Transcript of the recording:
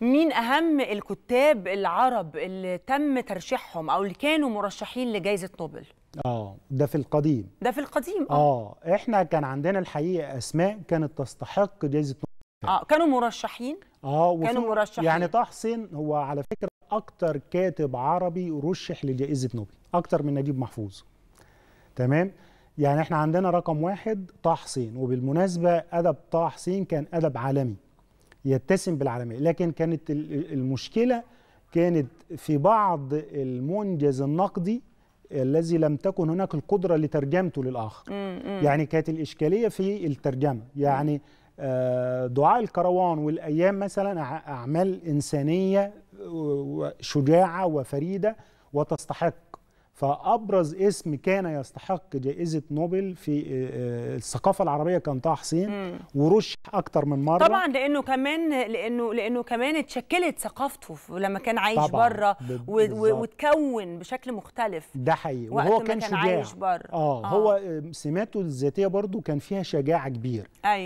مين اهم الكتاب العرب اللي تم ترشيحهم او اللي كانوا مرشحين لجائزه نوبل اه ده في القديم ده في القديم اه, آه، احنا كان عندنا الحقيقه اسماء كانت تستحق جائزه نوبل اه كانوا مرشحين اه كانوا مرشحين يعني طه حسين هو على فكره اكتر كاتب عربي رشح لجائزه نوبل اكتر من نجيب محفوظ تمام يعني احنا عندنا رقم واحد طه حسين وبالمناسبه ادب طه حسين كان ادب عالمي يتسم بالعالميه لكن كانت المشكله كانت في بعض المنجز النقدي الذي لم تكن هناك القدره لترجمته للاخر يعني كانت الاشكاليه في الترجمه يعني آه، دعاء الكروان والايام مثلا اعمال انسانيه شجاعه وفريده وتستحق فابرز اسم كان يستحق جائزه نوبل في آه، آه، الثقافه العربيه كان طه حسين ورشح اكتر من مره طبعا لانه كمان لانه لانه كمان اتشكلت ثقافته لما كان عايش بره وتكون بشكل مختلف ده حقيقي وهو كان, كان شجاع عايش بره آه, اه هو آه، سماته الذاتيه برضو كان فيها شجاعه كبير ايوه